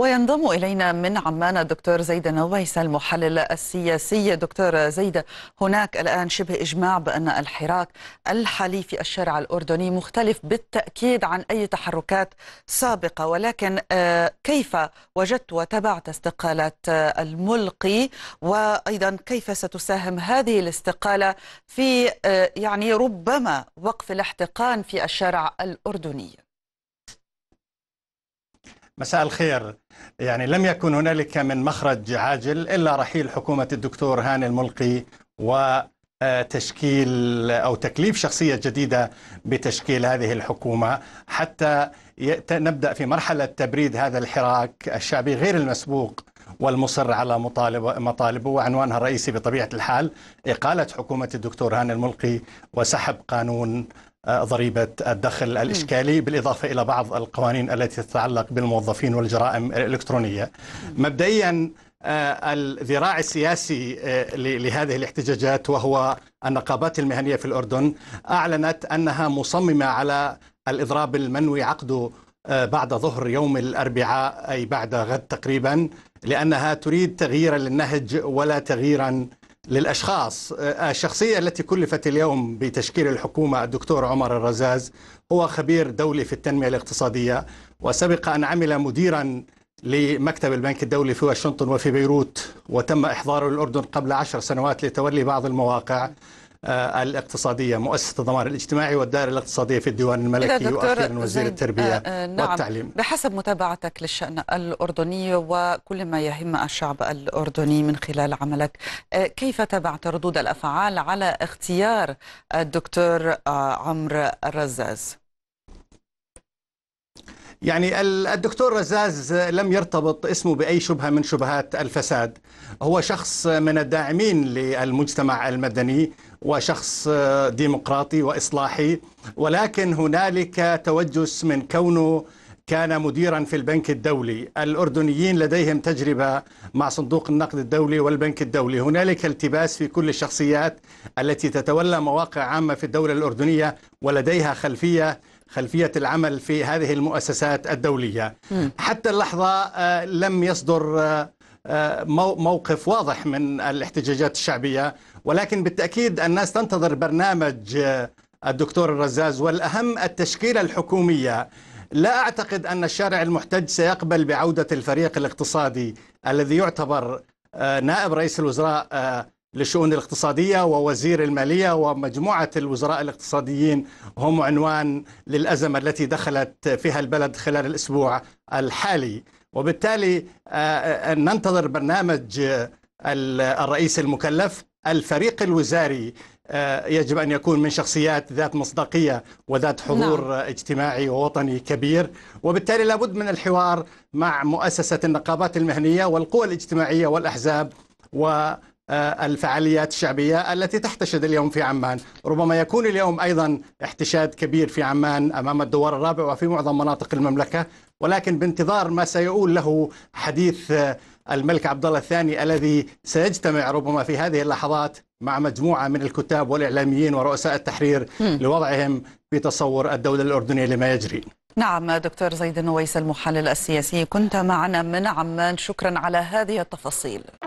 وينضم إلينا من عمان الدكتور زيد نويس المحلل السياسي دكتور زيد هناك الآن شبه إجماع بأن الحراك الحالي في الشارع الأردني مختلف بالتأكيد عن أي تحركات سابقة ولكن آه، كيف وجدت وتبعت استقالة آه، الملقي وأيضا كيف ستساهم هذه الاستقالة في آه، يعني ربما وقف الاحتقان في الشارع الأردني مساء الخير يعني لم يكن هنالك من مخرج عاجل إلا رحيل حكومة الدكتور هاني الملقي وتشكيل آه، أو تكليف شخصية جديدة بتشكيل هذه الحكومة حتى نبدأ في مرحلة تبريد هذا الحراك الشعبي غير المسبوق والمصر على مطالب مطالبه وعنوانها الرئيسي بطبيعة الحال إقالة حكومة الدكتور هاني الملقي وسحب قانون ضريبة الدخل الإشكالي بالإضافة إلى بعض القوانين التي تتعلق بالموظفين والجرائم الإلكترونية مبدئيا آه، الذراع السياسي آه، لهذه الاحتجاجات وهو النقابات المهنية في الأردن أعلنت أنها مصممة على الإضراب المنوي عقده آه، بعد ظهر يوم الأربعاء أي بعد غد تقريبا لأنها تريد تغييرا للنهج ولا تغييرا للأشخاص آه، الشخصية التي كلفت اليوم بتشكيل الحكومة الدكتور عمر الرزاز هو خبير دولي في التنمية الاقتصادية وسبق أن عمل مديرا لمكتب البنك الدولي في واشنطن وفي بيروت وتم إحضاره للأردن قبل عشر سنوات لتولي بعض المواقع آه، الاقتصادية مؤسسة الضمان الاجتماعي والدائرة الاقتصادية في الديوان الملكي وأخيرا وزير التربية آه،, آه نعم والتعليم بحسب متابعتك للشأن الأردني وكل ما يهم الشعب الأردني من خلال عملك آه، كيف تابعت ردود الأفعال على اختيار الدكتور عمرو الرزاز؟ يعني الدكتور رزاز لم يرتبط اسمه باي شبهه من شبهات الفساد هو شخص من الداعمين للمجتمع المدني وشخص ديمقراطي واصلاحي ولكن هنالك توجس من كونه كان مديرا في البنك الدولي الأردنيين لديهم تجربة مع صندوق النقد الدولي والبنك الدولي هنالك التباس في كل الشخصيات التي تتولى مواقع عامة في الدولة الأردنية ولديها خلفية خلفية العمل في هذه المؤسسات الدولية حتى اللحظة آه، لم يصدر آه، آه، موقف واضح من الاحتجاجات الشعبية ولكن بالتأكيد الناس تنتظر برنامج الدكتور الرزاز والأهم التشكيلة الحكومية لا أعتقد أن الشارع المحتج سيقبل بعودة الفريق الاقتصادي الذي يعتبر نائب رئيس الوزراء للشؤون الاقتصادية ووزير المالية ومجموعة الوزراء الاقتصاديين هم عنوان للأزمة التي دخلت فيها البلد خلال الأسبوع الحالي وبالتالي آه، آه، ننتظر برنامج آه، الرئيس المكلف الفريق الوزاري يجب ان يكون من شخصيات ذات مصداقيه وذات حضور نعم. اجتماعي ووطني كبير وبالتالي لابد من الحوار مع مؤسسه النقابات المهنيه والقوى الاجتماعيه والاحزاب و آه، الفعاليات الشعبية التي تحتشد اليوم في عمان ربما يكون اليوم أيضا احتشاد كبير في عمان أمام الدوار الرابع وفي معظم مناطق المملكة ولكن بانتظار ما سيؤول له حديث آه، الملك عبد الله الثاني الذي سيجتمع ربما في هذه اللحظات مع مجموعه من الكتاب والاعلاميين ورؤساء التحرير م. لوضعهم في تصور الدوله الاردنيه لما يجري. نعم دكتور زيد النويس المحلل السياسي كنت معنا من عمان شكرا على هذه التفاصيل.